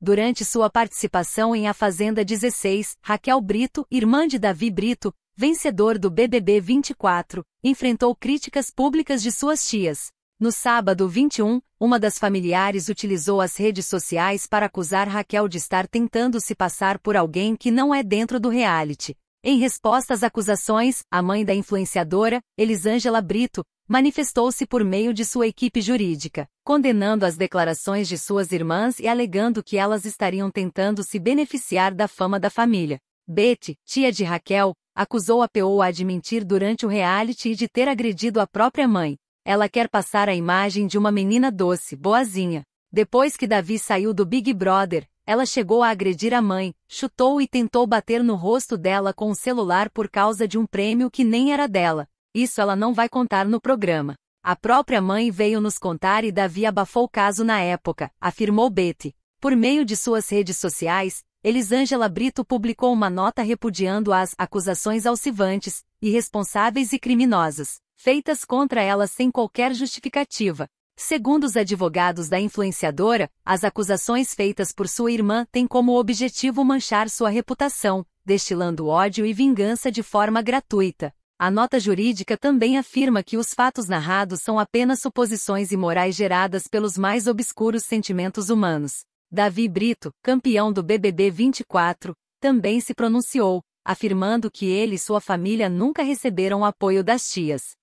Durante sua participação em A Fazenda 16, Raquel Brito, irmã de Davi Brito, vencedor do BBB 24, enfrentou críticas públicas de suas tias. No sábado 21, uma das familiares utilizou as redes sociais para acusar Raquel de estar tentando se passar por alguém que não é dentro do reality. Em resposta às acusações, a mãe da influenciadora, Elisângela Brito, manifestou-se por meio de sua equipe jurídica, condenando as declarações de suas irmãs e alegando que elas estariam tentando se beneficiar da fama da família. Betty, tia de Raquel, acusou a POA de mentir durante o reality e de ter agredido a própria mãe. Ela quer passar a imagem de uma menina doce, boazinha. Depois que Davi saiu do Big Brother, ela chegou a agredir a mãe, chutou e tentou bater no rosto dela com o celular por causa de um prêmio que nem era dela. Isso ela não vai contar no programa. A própria mãe veio nos contar e Davi abafou o caso na época, afirmou Betty. Por meio de suas redes sociais, Elisângela Brito publicou uma nota repudiando as acusações alcivantes, irresponsáveis e criminosas, feitas contra ela sem qualquer justificativa. Segundo os advogados da influenciadora, as acusações feitas por sua irmã têm como objetivo manchar sua reputação, destilando ódio e vingança de forma gratuita. A nota jurídica também afirma que os fatos narrados são apenas suposições imorais geradas pelos mais obscuros sentimentos humanos. Davi Brito, campeão do BBB 24, também se pronunciou, afirmando que ele e sua família nunca receberam apoio das tias.